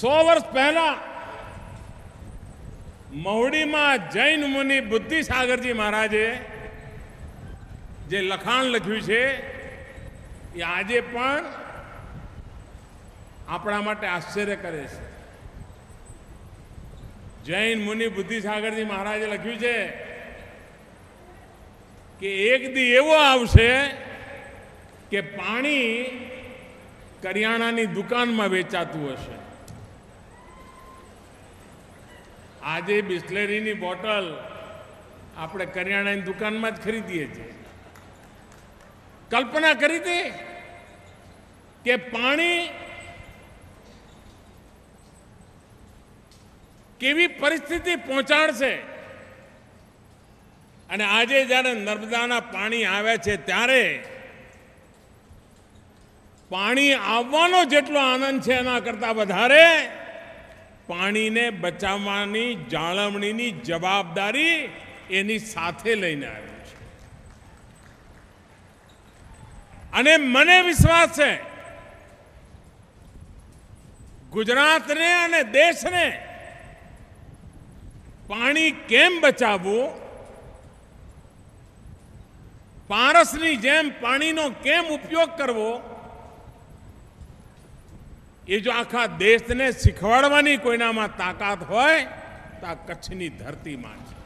સો વર્ષ પહેલા મહુડીમાં જૈન મુનિ બુદ્ધિસાગરજી મહારાજે જે લખાણ લખ્યું છે એ આજે પણ આપણા માટે આશ્ચર્ય કરે છે જૈન મુનિ બુદ્ધિસાગરજી મહારાજે લખ્યું છે કે એક દી એવો આવશે કે પાણી કરિયાણાની દુકાનમાં વેચાતું હશે આજે બિસ્લેરીની બોટલ આપણે કરિયાણાની દુકાનમાં જ ખરીદીએ છીએ કલ્પના કરી દે કે પાણી કેવી પરિસ્થિતિ પહોંચાડશે અને આજે જ્યારે નર્મદાના પાણી આવે છે ત્યારે પાણી આવવાનો જેટલો આનંદ છે એના કરતાં વધારે પાણીને બચાવવાની જાળવણીની જવાબદારી એની સાથે લઈને આવ્યું છે અને મને વિશ્વાસ છે ગુજરાતને અને દેશને પાણી કેમ બચાવવું પારસની જેમ પાણીનો કેમ ઉપયોગ કરવો એ જો આખા દેશને શીખવાડવાની કોઈનામાં તાકાત હોય તો આ કચ્છની ધરતીમાં છે